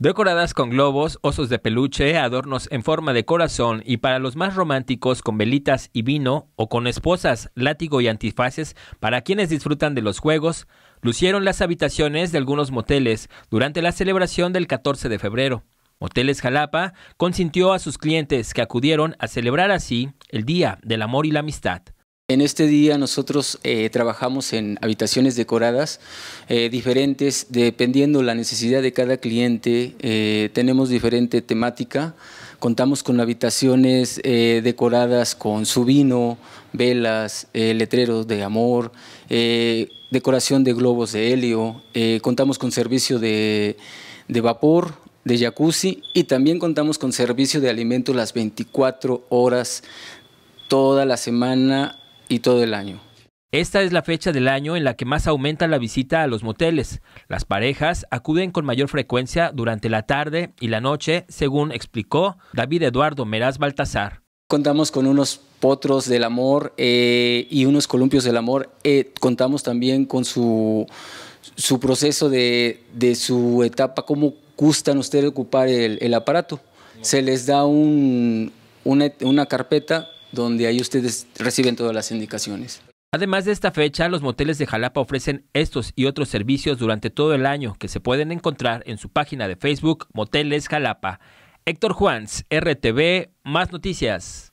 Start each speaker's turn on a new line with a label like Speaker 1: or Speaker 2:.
Speaker 1: decoradas con globos, osos de peluche, adornos en forma de corazón y para los más románticos con velitas y vino o con esposas, látigo y antifaces para quienes disfrutan de los juegos, lucieron las habitaciones de algunos moteles durante la celebración del 14 de febrero. Moteles Jalapa consintió a sus clientes que acudieron a celebrar así el Día del Amor y la Amistad.
Speaker 2: En este día nosotros eh, trabajamos en habitaciones decoradas eh, diferentes, dependiendo la necesidad de cada cliente, eh, tenemos diferente temática. Contamos con habitaciones decoradas con su vino, velas, letreros de amor, decoración de globos de helio, contamos con servicio de, de vapor, de jacuzzi y también contamos con servicio de alimento las 24 horas toda la semana y todo el año.
Speaker 1: Esta es la fecha del año en la que más aumenta la visita a los moteles. Las parejas acuden con mayor frecuencia durante la tarde y la noche, según explicó David Eduardo Meraz Baltasar.
Speaker 2: Contamos con unos potros del amor eh, y unos columpios del amor. Eh, contamos también con su, proceso de, su etapa, cómo gustan ustedes ocupar el, aparato. Se les da una carpeta donde ahí ustedes reciben todas las indicaciones.
Speaker 1: Además de esta fecha, los moteles de Jalapa ofrecen estos y otros servicios durante todo el año que se pueden encontrar en su página de Facebook Moteles Jalapa. Héctor Juans, RTV, más noticias.